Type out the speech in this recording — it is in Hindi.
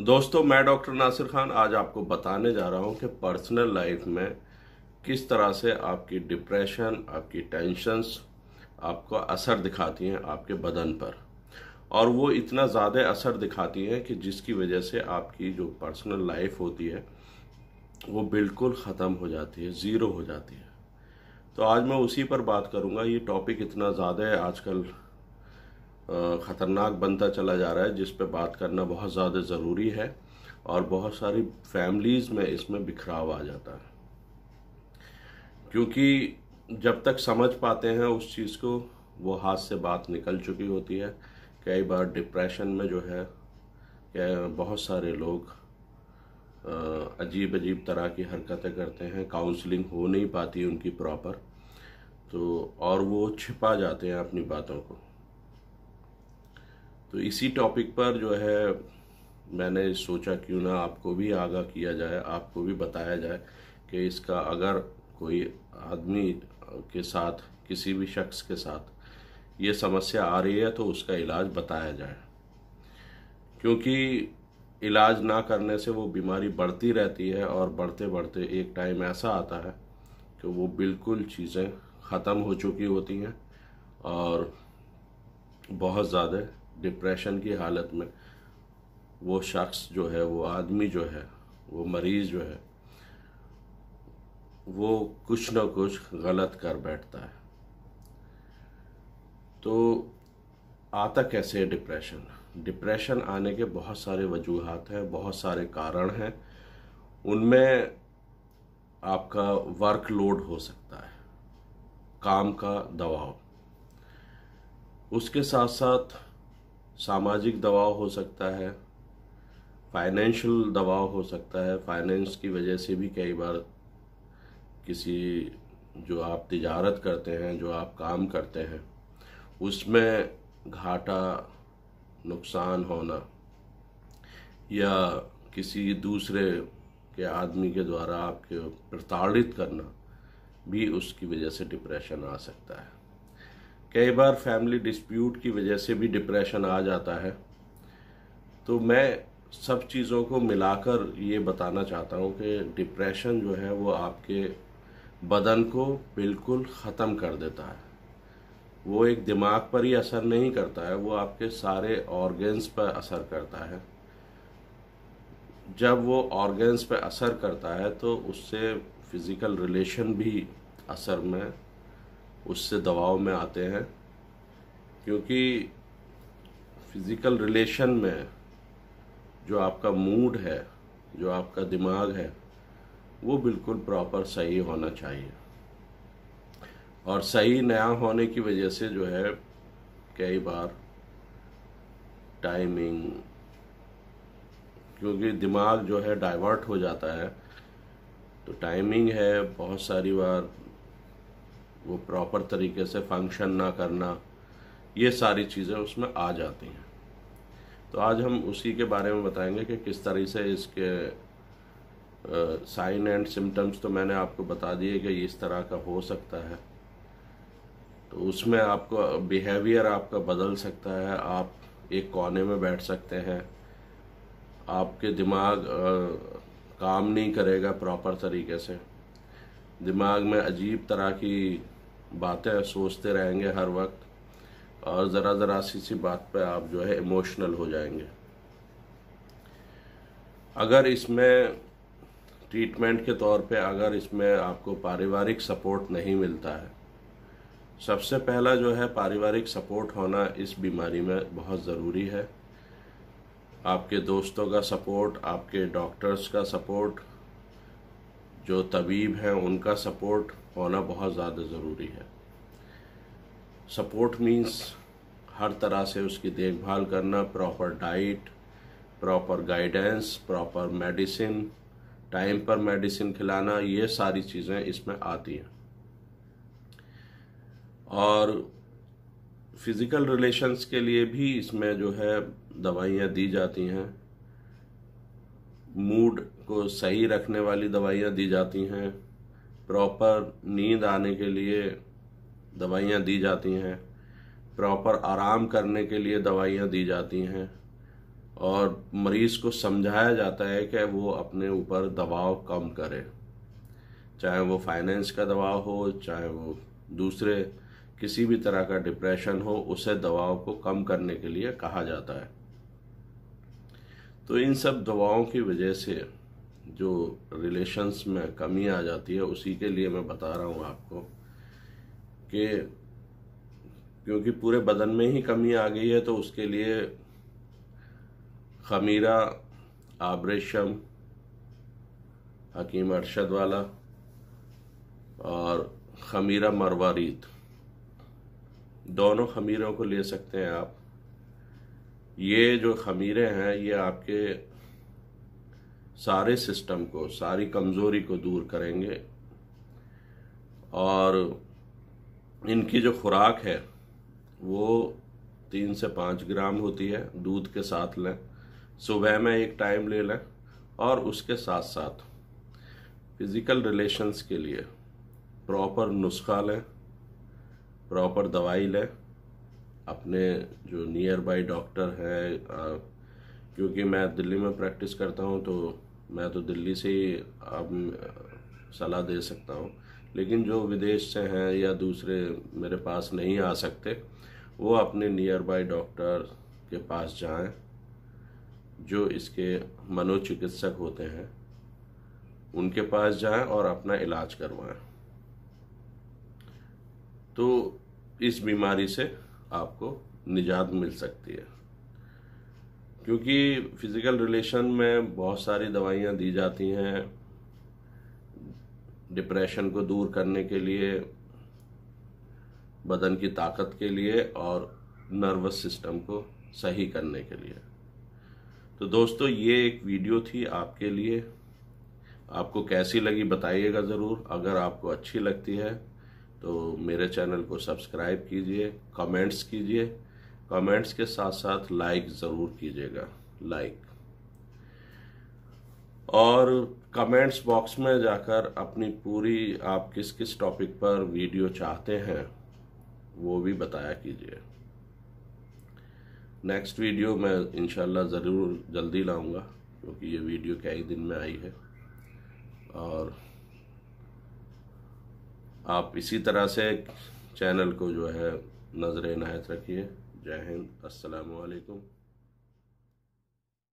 दोस्तों मैं डॉक्टर नासिर खान आज आपको बताने जा रहा हूँ कि पर्सनल लाइफ में किस तरह से आपकी डिप्रेशन आपकी टेंशंस आपको असर दिखाती हैं आपके बदन पर और वो इतना ज़्यादा असर दिखाती हैं कि जिसकी वजह से आपकी जो पर्सनल लाइफ होती है वो बिल्कुल ख़त्म हो जाती है ज़ीरो हो जाती है तो आज मैं उसी पर बात करूँगा ये टॉपिक इतना ज़्यादा आजकल ख़तरनाक बनता चला जा रहा है जिस पे बात करना बहुत ज़्यादा ज़रूरी है और बहुत सारी फैमिलीज़ में इसमें बिखराव आ जाता है क्योंकि जब तक समझ पाते हैं उस चीज़ को वो हाथ से बात निकल चुकी होती है कई बार डिप्रेशन में जो है बहुत सारे लोग अजीब अजीब तरह की हरकतें करते हैं काउंसलिंग हो नहीं पाती उनकी प्रॉपर तो और वो छिपा जाते हैं अपनी बातों को तो इसी टॉपिक पर जो है मैंने सोचा क्यों ना आपको भी आगाह किया जाए आपको भी बताया जाए कि इसका अगर कोई आदमी के साथ किसी भी शख्स के साथ ये समस्या आ रही है तो उसका इलाज बताया जाए क्योंकि इलाज ना करने से वो बीमारी बढ़ती रहती है और बढ़ते बढ़ते एक टाइम ऐसा आता है कि वो बिल्कुल चीज़ें ख़त्म हो चुकी होती हैं और बहुत ज़्यादा डिप्रेशन की हालत में वो शख्स जो है वो आदमी जो है वो मरीज़ जो है वो कुछ ना कुछ गलत कर बैठता है तो आता कैसे है डिप्रेशन डिप्रेशन आने के बहुत सारे वजूहत हैं बहुत सारे कारण हैं उनमें आपका वर्कलोड हो सकता है काम का दबाव उसके साथ साथ सामाजिक दबाव हो सकता है फाइनेंशियल दबाव हो सकता है फाइनेंस की वजह से भी कई बार किसी जो आप तिजारत करते हैं जो आप काम करते हैं उसमें घाटा नुकसान होना या किसी दूसरे के आदमी के द्वारा आपके प्रताड़ित करना भी उसकी वजह से डिप्रेशन आ सकता है कई बार फैमिली डिस्प्यूट की वजह से भी डिप्रेशन आ जाता है तो मैं सब चीज़ों को मिलाकर ये बताना चाहता हूँ कि डिप्रेशन जो है वो आपके बदन को बिल्कुल ख़त्म कर देता है वो एक दिमाग पर ही असर नहीं करता है वो आपके सारे ऑर्गन्स पर असर करता है जब वो ऑर्गन्स पर असर करता है तो उससे फिज़िकल रिलेशन भी असर में उससे दबाव में आते हैं क्योंकि फिज़िकल रिलेशन में जो आपका मूड है जो आपका दिमाग है वो बिल्कुल प्रॉपर सही होना चाहिए और सही नया होने की वजह से जो है कई बार टाइमिंग क्योंकि दिमाग जो है डाइवर्ट हो जाता है तो टाइमिंग है बहुत सारी बार वो प्रॉपर तरीके से फंक्शन ना करना ये सारी चीज़ें उसमें आ जाती हैं तो आज हम उसी के बारे में बताएंगे कि किस तरह से इसके साइन एंड सिम्टम्स तो मैंने आपको बता दिए कि इस तरह का हो सकता है तो उसमें आपको बिहेवियर आपका बदल सकता है आप एक कोने में बैठ सकते हैं आपके दिमाग आ, काम नहीं करेगा प्रॉपर तरीके से दिमाग में अजीब तरह की बातें सोचते रहेंगे हर वक्त और ज़रा ज़रा सी सी बात पे आप जो है इमोशनल हो जाएंगे अगर इसमें ट्रीटमेंट के तौर पे अगर इसमें आपको पारिवारिक सपोर्ट नहीं मिलता है सबसे पहला जो है पारिवारिक सपोर्ट होना इस बीमारी में बहुत ज़रूरी है आपके दोस्तों का सपोर्ट आपके डॉक्टर्स का सपोर्ट जो तबीब हैं उनका सपोर्ट होना बहुत ज़्यादा ज़रूरी है सपोर्ट मीन्स हर तरह से उसकी देखभाल करना proper diet proper guidance proper medicine time पर मेडिसिन खिलाना ये सारी चीज़ें इसमें आती हैं और फिज़िकल रिलेशंस के लिए भी इसमें जो है दवाइयाँ दी जाती हैं मूड को सही रखने वाली दवाइयाँ दी जाती हैं प्रॉपर नींद आने के लिए दवाइयाँ दी जाती हैं प्रॉपर आराम करने के लिए दवाइयाँ दी जाती हैं और मरीज़ को समझाया जाता है कि वो अपने ऊपर दबाव कम करे चाहे वो फाइनेंस का दबाव हो चाहे वो दूसरे किसी भी तरह का डिप्रेशन हो उसे दबाव को कम करने के लिए कहा जाता है तो इन सब दवाओं की वजह से जो रिलेशंस में कमी आ जाती है उसी के लिए मैं बता रहा हूँ आपको कि क्योंकि पूरे बदन में ही कमी आ गई है तो उसके लिए खमीरा आब्रेशम हकीम अरशद वाला और खमीरा मरवारीत दोनों खमीरों को ले सकते हैं आप ये जो खमीरे हैं ये आपके सारे सिस्टम को सारी कमज़ोरी को दूर करेंगे और इनकी जो खुराक है वो तीन से पाँच ग्राम होती है दूध के साथ लें सुबह में एक टाइम ले लें और उसके साथ साथ फिज़िकल रिलेशंस के लिए प्रॉपर नुस्खा लें प्रॉपर दवाई लें अपने जो नियर बाई डॉक्टर हैं क्योंकि मैं दिल्ली में प्रैक्टिस करता हूँ तो मैं तो दिल्ली से ही सलाह दे सकता हूँ लेकिन जो विदेश से हैं या दूसरे मेरे पास नहीं आ सकते वो अपने नियर बाय डॉक्टर के पास जाएं जो इसके मनोचिकित्सक होते हैं उनके पास जाएं और अपना इलाज करवाएं तो इस बीमारी से आपको निजात मिल सकती है क्योंकि फिज़िकल रिलेशन में बहुत सारी दवाइयाँ दी जाती हैं डिप्रेशन को दूर करने के लिए बदन की ताकत के लिए और नर्वस सिस्टम को सही करने के लिए तो दोस्तों ये एक वीडियो थी आपके लिए आपको कैसी लगी बताइएगा ज़रूर अगर आपको अच्छी लगती है तो मेरे चैनल को सब्सक्राइब कीजिए कमेंट्स कीजिए कमेंट्स के साथ साथ लाइक ज़रूर कीजिएगा लाइक और कमेंट्स बॉक्स में जाकर अपनी पूरी आप किस किस टॉपिक पर वीडियो चाहते हैं वो भी बताया कीजिए नेक्स्ट वीडियो मैं इनशाला ज़रूर जल्दी लाऊंगा क्योंकि ये वीडियो कई दिन में आई है और आप इसी तरह से चैनल को जो है नजर इनायत रखिए जय हिंद अस्सलाम वालेकुम